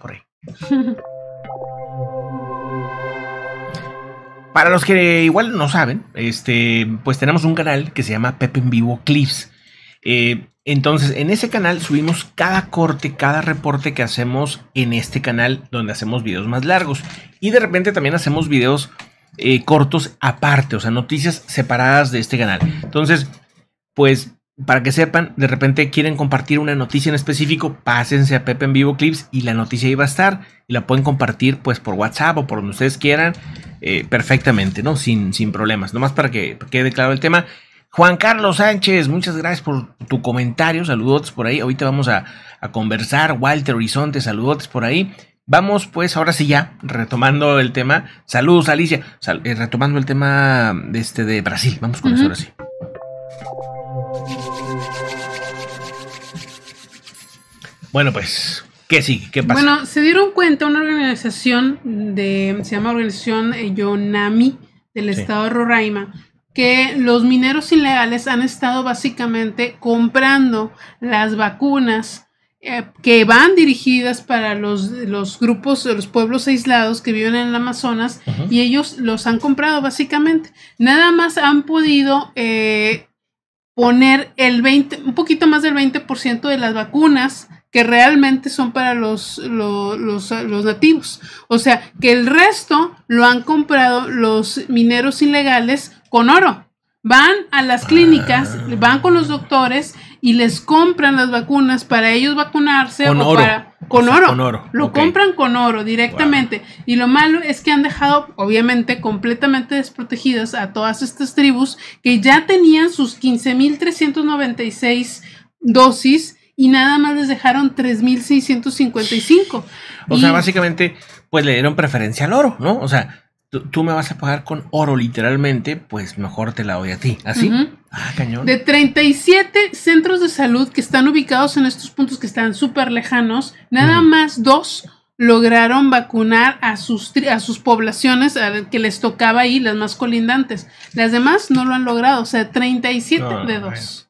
por ahí. Para los que igual no saben, este, pues tenemos un canal que se llama Pepe en Vivo Clips. Eh, entonces, en ese canal subimos cada corte, cada reporte que hacemos en este canal, donde hacemos videos más largos. Y de repente también hacemos videos eh, cortos aparte, o sea, noticias separadas de este canal. Entonces, pues para que sepan, de repente quieren compartir una noticia en específico, pásense a Pepe en Vivo Clips y la noticia iba a estar. Y la pueden compartir pues por WhatsApp o por donde ustedes quieran eh, perfectamente, ¿no? Sin, sin problemas. Nomás para que quede claro el tema. Juan Carlos Sánchez, muchas gracias por tu comentario. Saludos por ahí. Ahorita vamos a, a conversar. Walter Horizonte, saludos por ahí. Vamos pues ahora sí ya, retomando el tema. Saludos Alicia. Eh, retomando el tema de, este, de Brasil. Vamos con eso ahora sí. Bueno, pues, ¿qué sí? ¿Qué pasa? Bueno, se dieron cuenta una organización de, se llama Organización Yonami del estado de Roraima, que los mineros ilegales han estado básicamente comprando las vacunas eh, que van dirigidas para los, los grupos, los pueblos aislados que viven en el Amazonas y ellos los han comprado básicamente. Nada más han podido eh, poner el 20, un poquito más del 20% de las vacunas que realmente son para los, los, nativos. O sea, que el resto lo han comprado los mineros ilegales con oro. Van a las clínicas, ah. van con los doctores y les compran las vacunas para ellos vacunarse o Para, con, oro. Lo compran con oro directamente. Y lo malo es que han dejado, obviamente, completamente desprotegidas a todas estas tribus que ya tenían sus 15.396 dosis y nada más les dejaron 3.655. O sea, básicamente, pues le dieron preferencia al oro, ¿no? O sea, tú me vas a pagar con oro literalmente, pues mejor te la doy a ti. ¿Así? Ah, cañón. De 37 centros de salud que están ubicados en estos puntos que están súper lejanos, nada más dos lograron vacunar a sus, a sus poblaciones que les tocaba ahí, las más colindantes. Las demás no lo han logrado, o sea, 37 ah, de dos.